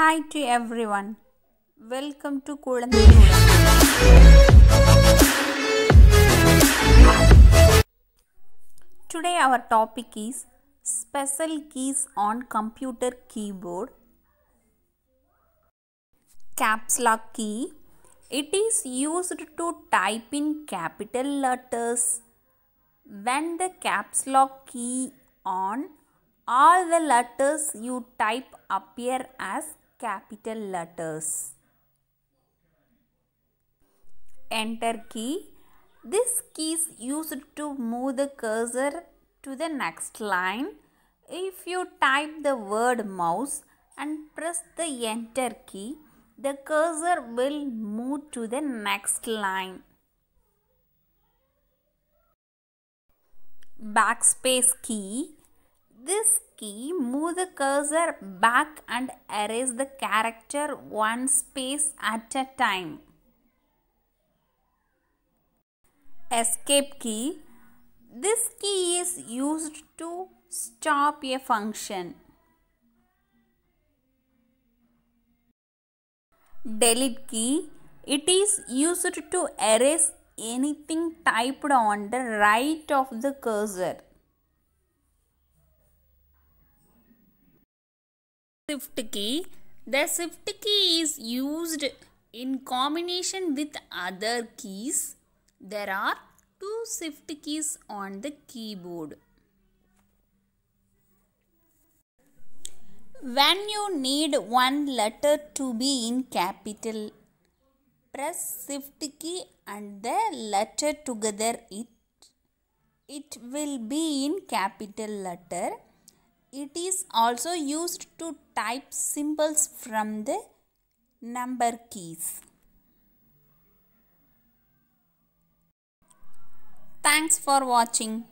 Hi to everyone. Welcome to Kulan. Today our topic is special keys on computer keyboard. Caps lock key. It is used to type in capital letters. When the caps lock key on all the letters you type appear as capital letters. Enter key. This key is used to move the cursor to the next line. If you type the word mouse and press the enter key, the cursor will move to the next line. Backspace key. This key, move the cursor back and erase the character one space at a time. Escape key. This key is used to stop a function. Delete key. It is used to erase anything typed on the right of the cursor. shift key. The shift key is used in combination with other keys. There are two shift keys on the keyboard. When you need one letter to be in capital, press shift key and the letter together it, it will be in capital letter. It is also used to type symbols from the number keys. Thanks for watching.